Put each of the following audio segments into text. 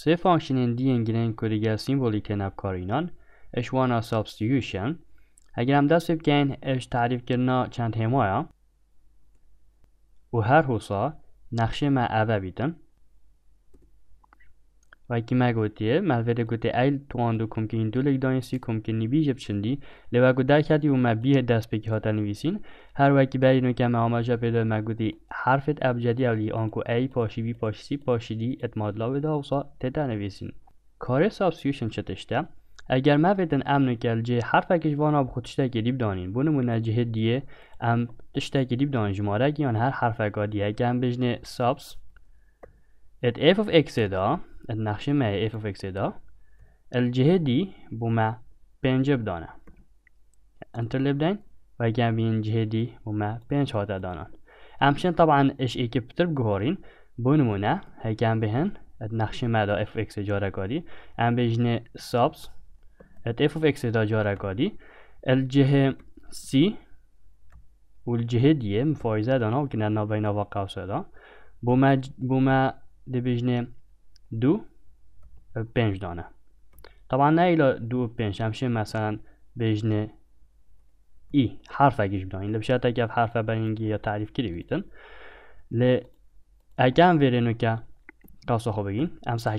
سه فانکشن دی انگلین که دیگر سیمبولی که نب اش وانا سابستیوشن اگر هم دست بکن اش تعریف کرنا چند همه ها و هر حوصا نخشه ما اوه بیدن وکی گوتیه ملوده گوتی ایل تو کم که این دولگ دانیسی کم که جب چندی لوا در کدی و بیه دست بکی هاتا نویسین هر وکی بری نو که آمد جا پیدا گوتی حرفت ابجدی اولی آنکو ای پاشی بی پاشسی پاشیدی اتمادلا و داوسا تدا نویسین کار سابسیوشن چتشته اگر مودن امن حرف حرفکش وانا که دیب دانین بونه منجه دیه ام تشته گریب دانجمارگیان هر حرفکا دیه هم بجنه سابس ات اف of اكس دا ات تناقشين مع اف of اكس دا الجهة دي بما بينج بدانا انتر لبدين ويجان بین جهة دي بما بينج هاته دانا امشن طبعا اش ايكي بترب بو بونمونا هيجان بهن ات تناقشين مع دا اف of x جارة كادي ام بجنة سابس ات اف of x دا جارة كادي الجهة c والجهة دي مفايزة دانا وكنا نبين وقاوسة دا بما بما ببیجنه دو پنج دانه طبعا نه ایلا دو پنج همشه مثلا بجنه ای حرف اگیش این لبشه تا اگه حرف برینگی یا تعریف کری بیتن ل اگه هم ویرینو که قاسو هم بگین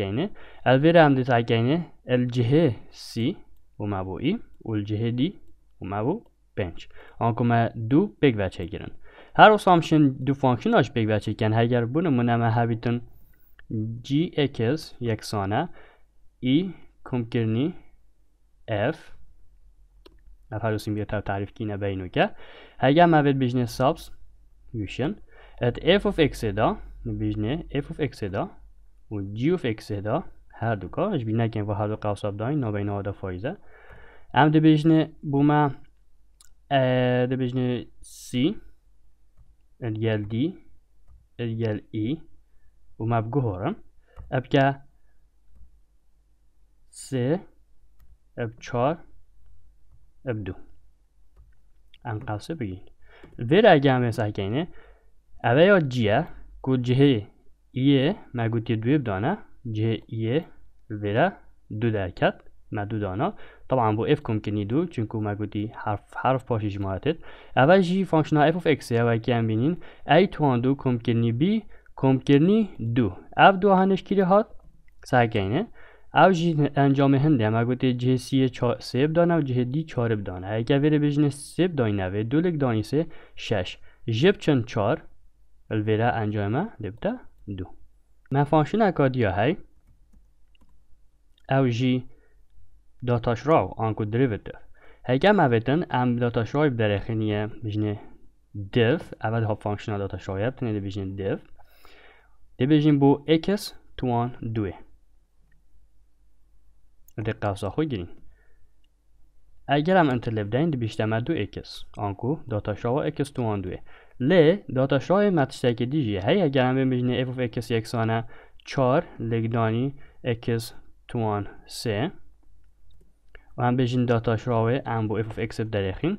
اینه ال ویره هم دی ال الجه سی و ما بو ای و الجه دی و ما بو پنج آنکو ما دو بگ وچه گیرن هر اصامشن دو فانکشن هاش بگ وچه کن هگر بونه منمه هبیتن اکس یکسانه ای کمکرنی F نفرسیم بیرتر تعریف کینه بینوکه هگر موید بیجنه سابس یوشن ات اف اف اکس دا بیجنه اف اف اکس دا و جی اف اکس دا هر کار اش بینه کن و هر دو قوصاب داین نابین آده فایزه ام ده بیجنه بوما ده بیجنه C الگل D الگل ای umaaf اب که سه اب چار اب دو قوسه بگین ویر اگه همه اینه اوه یا جیه گو جه ایه مگوتی دوی بدانه جه ایه ویر دو درکت دو دانا طبعا بو اف كومكني دو چونکو ما قلتی حرف حرف پاشی جماعتت اول جی فانکشن اف اف اکسه اوه که هم بینین ای توان دو کنی بی کمکرنی دو اف دو هنش کلی هات سرگینه او جی انجام هنده اما گوته جه سی سیب دانه و جه دی چارب دانه اگه ویره بجنه سیب دانی دو لک دانی سه شش جب چن چار الویره انجام همه دبتا دو مفانشون اکا دیا های او جی داتاش راو آنکو دریو دف اگه بیتن ام داتاش رای بدرخنیه بجنه دف اول ها فانشون ها رای هبتنه بجنه دف ده بجیم بو اکس توان دوه ده قوصا خوی گیریم اگر هم انتر لب دهیم بیشتر ما دو اکس آنکو داتا شاوه اکس توان دوه لی داتا شاوه مدشتر که دیجیه هی اگر هم بجیم ایف اف اکس یک چار لگدانی اکس توان سه و هم بجیم داتا شاوه هم بو اف اف اکس بدریخیم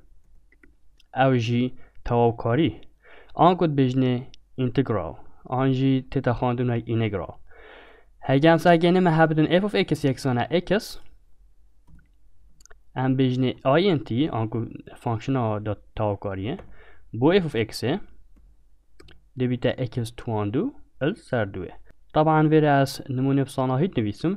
ئەو جی تەواوکاری ئان کوت بژنێ ئینتگرال ئانژی تێتە خواندنای ئینگرال اف ساگەێنێ مە هەبدن اکس ام بجنه آی این تی آن کد فانکشن ها دا تاوکاریە بۆ f of x اکس x تواندو ال سەردوێ طبعا ویره از نمونه بسانە هیچ نویسم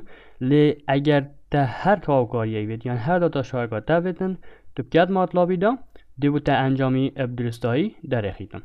اگر تا هر هەر کاریه بێت یعنی هر دا تا شارگاتە بێتن تو بکات ماتلابیدا دیوته انجامی عبدالستایی در اخیدم.